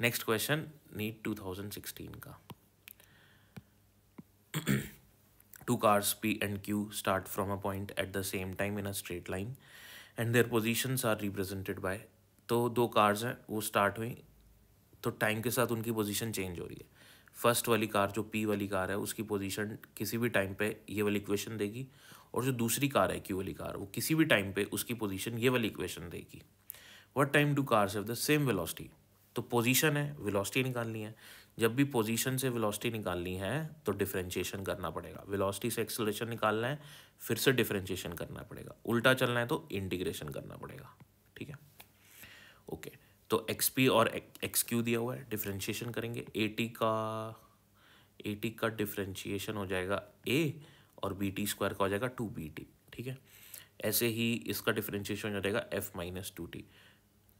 next question NEET 2016 का two cars P and Q start from a point at the same time in a straight line and their positions are represented by तो दो cars हैं वो start हुई तो time के साथ उनकी पोजीशन चेंज हो रही है फर्स्ट वाली कार जो पी वाली कार है उसकी पोजीशन किसी भी टाइम पे ये वाली इक्वेशन देगी और जो दूसरी कार है क्यू वाली कार वो किसी भी टाइम पे उसकी पोजीशन ये वाली इक्वेशन देगी what time two cars have the same velocity तो पोजीशन है वेलोसिटी निकालनी है जब भी पोजीशन से वेलोसिटी निकालनी है तो डिफरेंशिएशन करना पड़ेगा वेलोसिटी से एक्सेलरेशन निकालना है फिर से डिफरेंशिएशन करना पड़ेगा उल्टा चलना है तो इंटीग्रेशन करना पड़ेगा ठीक है ओके तो एक्स पी और एक्स क्यू दिया हुआ है डिफ्रेंशिएशन करेंगे ए टी का ए टी का डिफ्रेंशिएशन हो जाएगा ए और बी टी स्क्वायर का हो जाएगा टू बी टी ठीक है ऐसे ही इसका डिफरेंशिएशन हो जाएगा एफ माइनस टू टी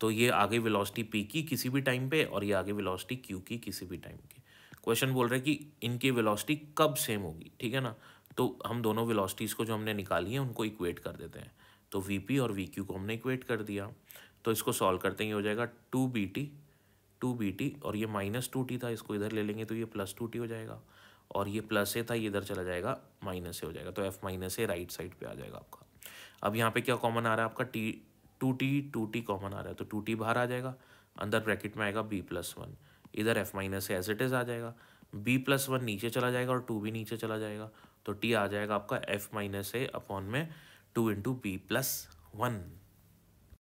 तो ये आगे वेलोसिटी पी की किसी भी टाइम पे और ये आगे वेलोसिटी क्यू की किसी भी टाइम की क्वेश्चन बोल रहे हैं कि इनकी वेलोसिटी कब सेम होगी ठीक है ना तो हम दोनों वेलोसिटीज़ को जो हमने निकाली है उनको इक्वेट कर देते हैं तो वी और वी को हमने इक्वेट कर दिया तो इसको सॉल्व करते ही हो जाएगा two B T two B T और ये माइनस टू टी था इसको इधर ले लेंगे तो ये प्लस टू टी हो जाएगा और ये प्लस ए था ये इधर चला जाएगा माइनस ए हो जाएगा तो F minus A right side पे आ जाएगा आपका अब यहाँ पे क्या कॉमन आ रहा है आपका T two T two T common आ रहा है तो टू टी बाहर आ जाएगा अंदर ब्रैकेट में आएगा बी प्लस वन इधर F minus as it is आ जाएगा बी प्लस वन नीचे चला जाएगा और टू भी नीचे चला जाएगा तो टी आ जाएगा आपका एफ माइनस ए अपॉन में two into B plus one